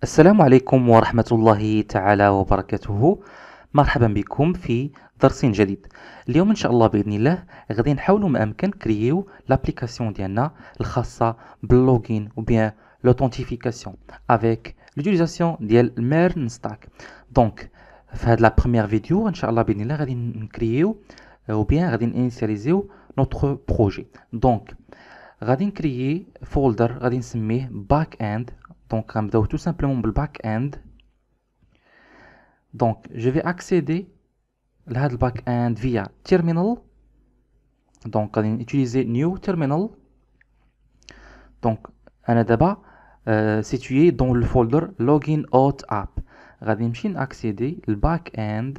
السلام عليكم ورحمة الله تعالى وبركاته مرحبا بكم في درس جديد اليوم ان شاء الله باذن الله غادي نحاولوا ما امكن كرييو لابليكاسيون ديالنا الخاصه باللوغين او بيان لوثنتيفيكاسيون افيك لوتيليزاسيون ديال الميرن ستاك دونك في هاد لا بروميير فيديو ان شاء الله باذن الله غادي نكرييو او بيان غادي انيسياليزيو نوتر بروجي دونك غادي نكريي فولدر غادي نسميه باك اند Donc, on va tout simplement le back-end. Donc, je vais accéder à le back-end via terminal. Donc, on va utiliser new terminal. Donc, on est euh, situé dans le folder login auth app. غادي accéder le back-end.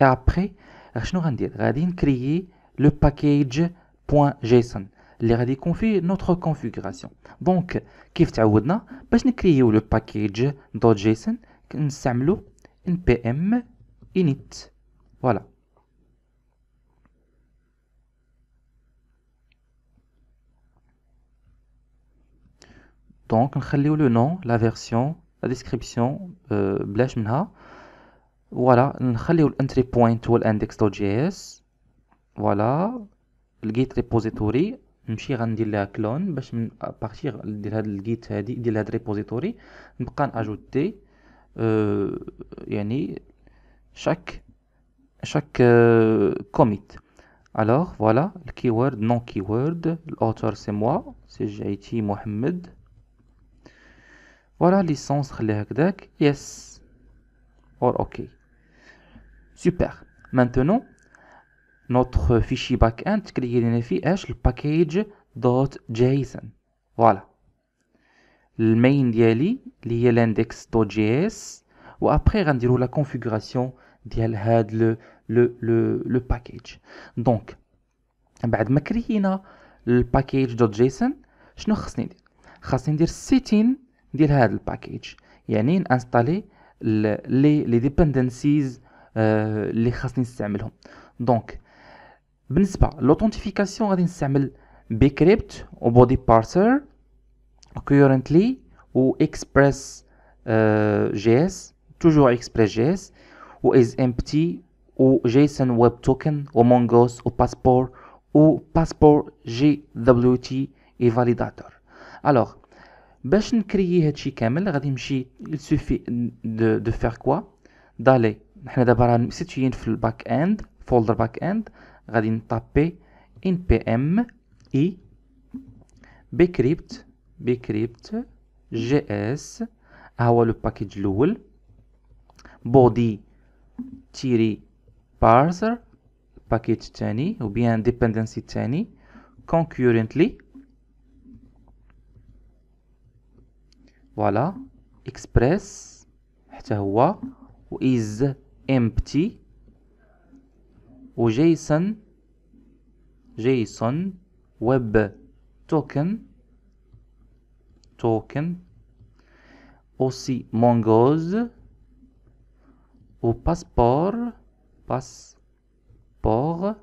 et après on vais créer le package.json les de notre configuration. Donc, qu'est-ce qu'il y pour je vais créer le package.json, dans JSON, un YAML, un PM init. Voilà. Donc, on crée le nom, la version, la description, euh, Voilà. On crée le entry point, ou l'index.js, Voilà. Le git repository. نمشي غندير لها كلون باش من بارتيغ ديال هاد الجيت هادي ديال هاد ريبوزيتوري نبقى ناجوتي اه يعني شاك شاك كوميت الوغ فوالا الكيورد نون كيورد الاوتور سي موا سي جايتي محمد فوالا ليسونس خليها هكداك يس اور اوكي سوبر مانتونون notre fichier backend تكريي لنا فيه اش الباكيج دوت جيسون فوالا المين ديالي اللي هي الاندكس دوت جي اس وابخي غنديرو لا كونفيغوراسيون ديال هاد لو لو لو لو باكيج دونك بعد ما كريينا الباكيج دوت جيسون شنو خصني ندير خاصني ندير سيتين ديال هاد الباكيج يعني نانستالي لي لي ديبندنسيز اللي خاصني نستعملهم دونك بالنسبه لوثنتيفيكاسيون غادي نستعمل بكريبت وبودي بارسر كورنتلي و اكسبريس آه، جي اس توجور اكسبريس جي اس و از امبتي و جيسون ويب توكن و و مونغوس باسبور و باسبور جي دبليو تي اي فاليداتور الوغ باش نكريي هادشي كامل غادي نمشي سوفي دو دو فير كوا دالي حنا دابا راه سيتيين في الباك اند فولدر باك اند غادي نطابي ان بي ام اي بكريبت بكريبت جي اس ها هو لو باكيج الاول بودي تيري بارسر باكيج الثاني وبيان ديبندنسي الثاني concurrently فوالا اكسبريس حتى هو و is امبتي Jason Jason Web token token aussi mongoose ou passeport passeport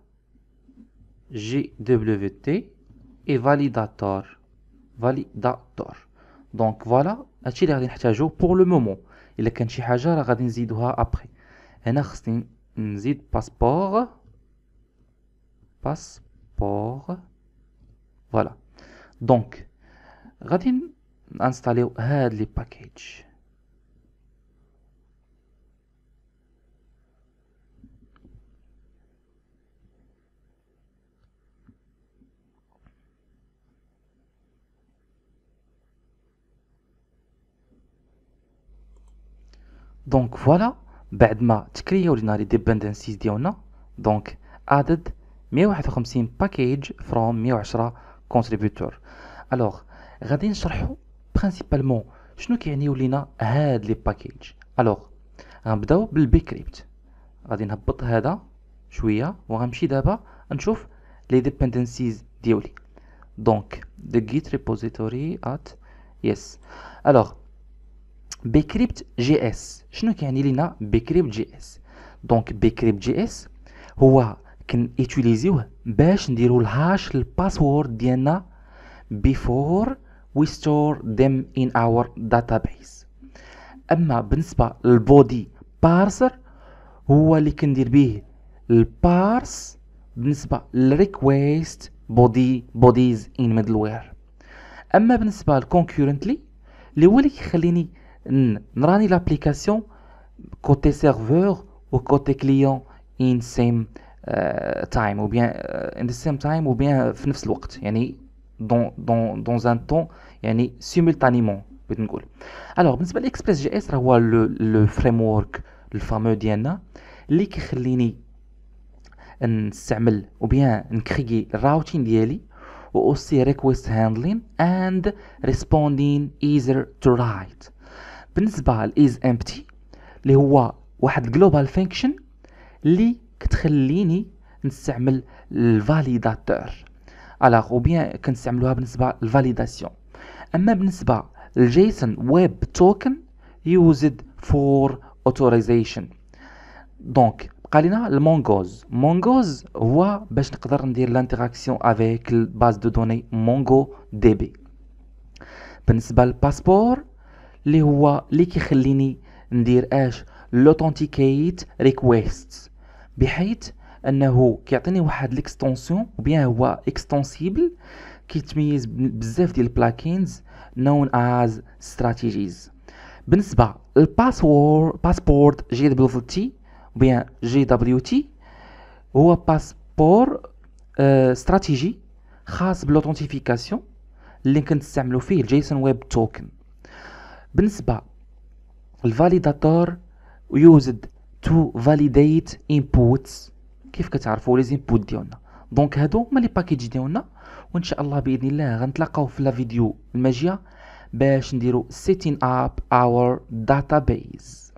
GWT et validator validator donc voilà la chile à l'intérieur pour le moment il y a qu'un chien à j'ai la radine zidoua après un accent zid passeport passe voilà donc radeen installé le package donc voilà bade m'a créé ordinaire et des bandes ainsi d'y donc à 151 باكيج فروم 110 كونتريبيتور الوغ غادي نشرحو برينسيبالمون شنو كيعنيو لينا هاد لي باكيج الوغ غنبداو بالبيكريبت غادي نهبط هذا شويه وغنمشي دابا نشوف لي ديبندنسيز ديولي دونك the جيت ريبوزيتوري ات يس الوغ بيكريبت جي اس شنو كيعني لينا بيكريبت جي اس دونك بيكريبت جي اس هو كنيتيليزيوه باش نديرو الهاش الباسورد ديالنا بيفور وي ستور them in our database اما بالنسبه للبودي بارسر هو اللي كندير به البارس بالنسبه للريكويست بودي بوديز ان وير اما بالنسبه للكونكورنتلي اللي هو اللي كيخليني نراني لابليكاسيون كوتي سيرفور وكوتي كليون ان سيم تايم وبيان ان ذا سيم تايم وبيان في نفس الوقت يعني دون دون دون ان طون يعني سيمولتانيمون بغيت نقول الوغ بالنسبه لاكسبريس جي اس راه هو لو فريم ورك الفامو ديالنا اللي كيخليني نستعمل وبيان نكريي الراوتين ديالي و اوسي ريكويست هاندلين اند ريسبوندين ايزر تو رايت بالنسبه لايز امبتي اللي هو واحد جلوبال فانكشن اللي كتخليني نستعمل الفاليداتور الوغ او بيان كنستعملوها بالنسبه للفاليداسيون اما بالنسبه للجيسون ويب توكن يوزد فور اوتورايزيشن دونك بقى لينا المونغوز مونغوز هو باش نقدر ندير لانتيراكسيون افيك الباز دو دوني مونغو دي بي بالنسبه للباسبور اللي هو اللي كيخليني ندير اش لوثنتيكيت ريكويست بحيث انه كيعطيني واحد ليكستونسيون بيان هو اكستونسيبل كيتميز بزاف ديال البلاكينز نون از ستراتيجيز بالنسبه للباسور باسبورت جي دبليو تي بيان جي دبليو تي هو باسبور استراتيجي آه، خاص بالاوثنتيفيكاسيون اللي كنستعملو فيه الجيسون ويب توكن بالنسبه الفاليداتور يوزد تو فاليديت انبوتس كيف كتعرفوا لي زينبوت ديالنا دونك هادو هما لي باكيج ديالنا وان شاء الله باذن الله غنتلاقاو في لا فيديو الماجيه باش نديرو سيتين اب اور داتابيز